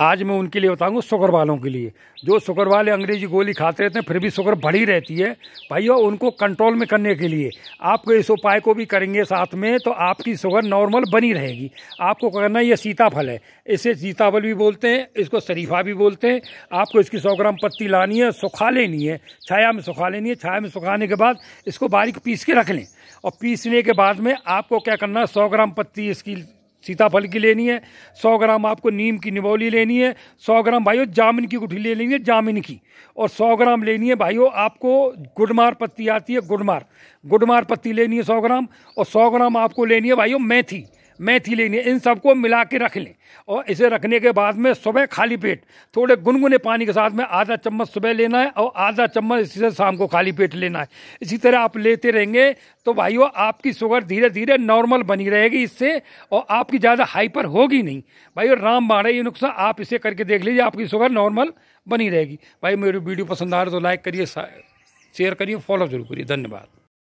आज मैं उनके लिए बताऊंगा शुगर वालों के लिए जो शुगर वाले अंग्रेजी गोली खाते रहते हैं फिर भी शुगर बढ़ी रहती है भाइयों उनको कंट्रोल में करने के लिए आपको इस उपाय को भी करेंगे साथ में तो आपकी शुगर नॉर्मल बनी रहेगी आपको करना यह सीताफल है इसे सीताफल भी बोलते हैं इसको शरीफा भी बोलते हैं आपको इसकी सौ ग्राम पत्ती लानी है सुखा लेनी है छाया में सुखा लेनी है छाया में सुखाने के बाद इसको बारीक पीस के रख लें और पीसने के बाद में आपको क्या करना है सौ ग्राम पत्ती इसकी सीताफल की लेनी है सौ ग्राम आपको नीम की निबोली लेनी है सौ ग्राम भाइयों जामिन की गुठली ले लेनी है जामिन की और सौ ग्राम लेनी है भाइयों आपको गुडमार पत्ती आती है गुडमार गुडमार पत्ती लेनी है सौ ग्राम और सौ ग्राम आपको लेनी है भाइयों मेथी मेथी लेनी इन सबको मिला के रख लें और इसे रखने के बाद में सुबह खाली पेट थोड़े गुनगुने पानी के साथ में आधा चम्मच सुबह लेना है और आधा चम्मच इसी से शाम को खाली पेट लेना है इसी तरह आप लेते रहेंगे तो भाइयों आपकी शुगर धीरे धीरे नॉर्मल बनी रहेगी इससे और आपकी ज़्यादा हाइपर होगी नहीं भाई राम बाड़ा ये नुकसान आप इसे करके देख लीजिए आपकी शुगर नॉर्मल बनी रहेगी भाई मेरी वीडियो पसंद आ रहा तो लाइक करिए शेयर करिए फॉलो जरूर करिए धन्यवाद